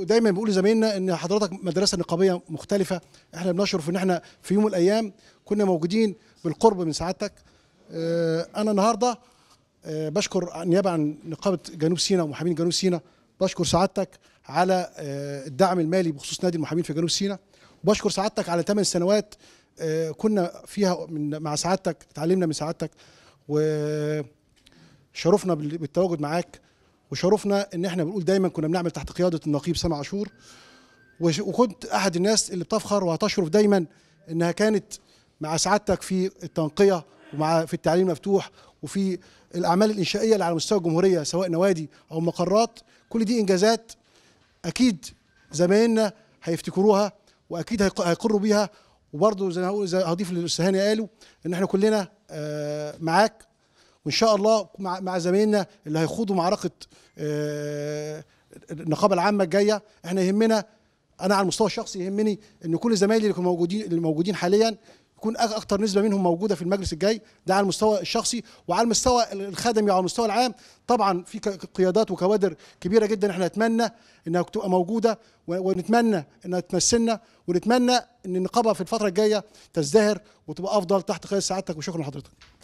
دايما بيقول زمايلنا ان حضرتك مدرسه نقابيه مختلفه احنا بنشرف ان احنا في يوم من الايام كنا موجودين بالقرب من سعادتك آه، انا النهارده آه، بشكر نيابه عن نقابه جنوب سيناء ومحامين جنوب سيناء بشكر سعادتك على آه، الدعم المالي بخصوص نادي المحامين في جنوب سيناء وبشكر سعادتك على ثمان سنوات آه، كنا فيها من مع سعادتك اتعلمنا من سعادتك وشرفنا بالتواجد معاك وشرفنا ان احنا بنقول دايما كنا بنعمل تحت قياده النقيب سامع عاشور وكنت احد الناس اللي بتفخر وهتشرف دايما انها كانت مع سعادتك في التنقيه ومع في التعليم المفتوح وفي الاعمال الانشائيه اللي على مستوى الجمهوريه سواء نوادي او مقرات كل دي انجازات اكيد زمايلنا هيفتكروها واكيد هيقروا بيها وبرضه زي ما زي هضيف للاستاذ هاني قاله ان احنا كلنا آه، معاك وان شاء الله مع زمايلنا اللي هيخوضوا معركه آه، النقابه العامه الجايه احنا يهمنا انا على المستوى الشخصي يهمني ان كل زمايلي اللي موجودين اللي موجودين حاليا يكون اكثر نسبه منهم موجوده في المجلس الجاي ده على المستوى الشخصي وعلى المستوى الخدمي يعني وعلى المستوى العام طبعا في قيادات وكوادر كبيره جدا احنا نتمنى انها تبقى موجوده ونتمنى انها تمثلنا ونتمنى ان النقابه في الفتره الجايه تزدهر وتبقى افضل تحت قياده سعادتك وشكرا لحضرتك